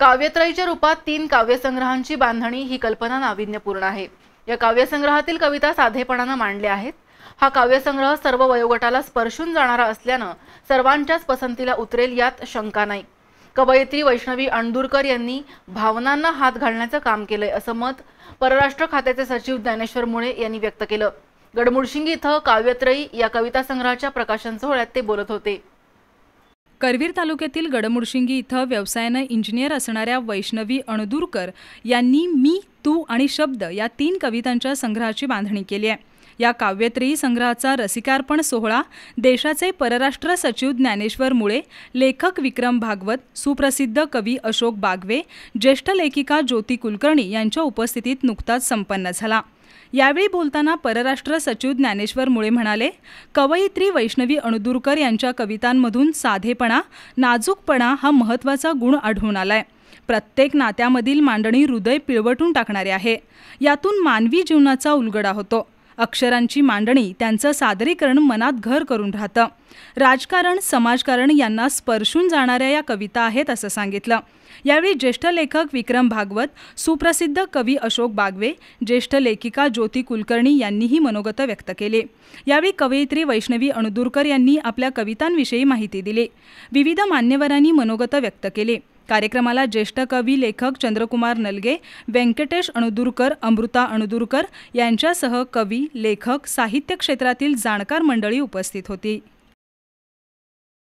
काव्यत्रयीच्या रूपात तीन काव्यसंग्रहांची बांधणी ही कल्पना नाविन्यपूर्ण आहे या काव्यसंग्रहातील कविता साधेपणानं मांडल्या आहेत हा काव्यसंग्रह सर्व वयोगटाला स्पर्शून जाणारा असल्यानं सर्वांच्याच पसंतीला उतरेल यात शंका नाही कवयित्री वैष्णवी अणदुरकर यांनी भावनांना हात घालण्याचं काम केलंय असं मत परराष्ट्र खात्याचे सचिव ज्ञानेश्वर मुळे यांनी व्यक्त केलं गडमुडशिंगी इथं काव्यत्रयी या कविता संग्रहाच्या प्रकाशन सोहळ्यात ते बोलत होते करवीर तालुक्यातील गडमुरशिंगी इथं व्यवसायानं इंजिनियर असणाऱ्या वैष्णवी अणदूरकर यांनी मी तू आणि शब्द या तीन कवितांच्या संग्रहाची बांधणी केली आहे या काव्यत्रयी संग्रहाचा रसिकार्पण सोहळा देशाचे परराष्ट्र सचिव ज्ञानेश्वर मुळे लेखक विक्रम भागवत सुप्रसिद्ध कवी अशोक बागवे ज्येष्ठ लेखिका ज्योती कुलकर्णी यांच्या उपस्थितीत नुकताच संपन्न झाला यावेळी बोलताना परराष्ट्र सचिव ज्ञानेश्वर मुळे म्हणाले कवयित्री वैष्णवी अणुदुरकर यांच्या कवितांमधून साधेपणा नाजूकपणा हा महत्त्वाचा गुण आढळून आलाय प्रत्येक नात्यामधील मांडणी हृदय पिळवटून टाकणारे आहे यातून मानवी जीवनाचा उलगडा होतो अक्षरांची मांडणी त्यांचं सादरीकरण मनात घर करून राहतं राजकारण समाजकारण यांना स्पर्शून जाणाऱ्या या कविता आहेत असं सांगितलं यावेळी ज्येष्ठ लेखक विक्रम भागवत सुप्रसिद्ध कवी अशोक बागवे ज्येष्ठ लेखिका ज्योती कुलकर्णी यांनीही मनोगत व्यक्त केले यावेळी कवयित्री वैष्णवी अणुदूरकर यांनी आपल्या कवितांविषयी माहिती दिली विविध मान्यवरांनी मनोगत व्यक्त केले कार्यक्रमाला ज्येष्ठ कवी लेखक चंद्रकुमार नलगे व्यंकटेश अणुदुरकर अमृता अणुदुरकर यांच्यासह कवी लेखक साहित्य क्षेत्रातील जाणकार मंडळी उपस्थित होती